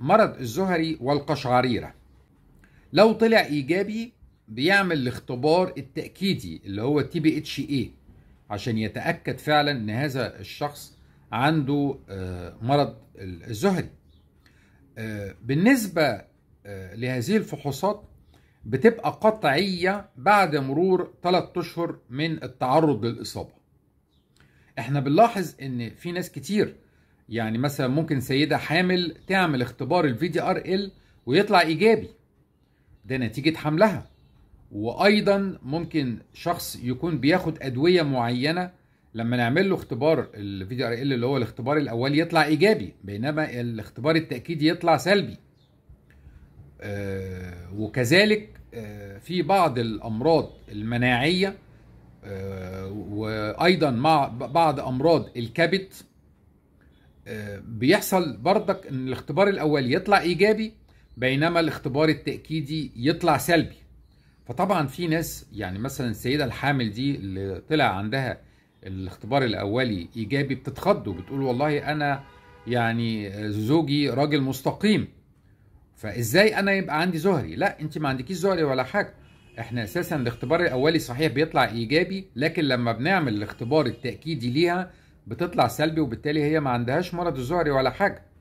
مرض الزهري والقشعريرة لو طلع إيجابي بيعمل الاختبار التأكيدي اللي هو تي بي اتش اي عشان يتأكد فعلا إن هذا الشخص عنده آه، مرض الزهري آه، بالنسبة آه، لهذه الفحوصات بتبقى قطعية بعد مرور 3 أشهر من التعرض للإصابة احنا بنلاحظ ان في ناس كتير يعني مثلا ممكن سيده حامل تعمل اختبار الفي دي ار ال ويطلع ايجابي ده نتيجه حملها وايضا ممكن شخص يكون بياخد ادويه معينه لما نعمل له اختبار الفي دي ار ال اللي هو الاختبار الاولي يطلع ايجابي بينما الاختبار التاكيدي يطلع سلبي آه، وكذلك آه، في بعض الامراض المناعيه آه، وايضا مع بعض امراض الكبد بيحصل بردك ان الاختبار الاولي يطلع ايجابي بينما الاختبار التاكيدي يطلع سلبي فطبعا في ناس يعني مثلا السيده الحامل دي اللي طلع عندها الاختبار الاولي ايجابي بتتخض وبتقول والله انا يعني زوجي راجل مستقيم فازاي انا يبقى عندي زهري لا انت ما عندكيش زهري ولا حاجه احنا اساسا الاختبار الاولي صحيح بيطلع ايجابي لكن لما بنعمل الاختبار التاكيدي ليها بتطلع سلبي وبالتالي هي ما عندهاش مرض الزهري ولا حاجه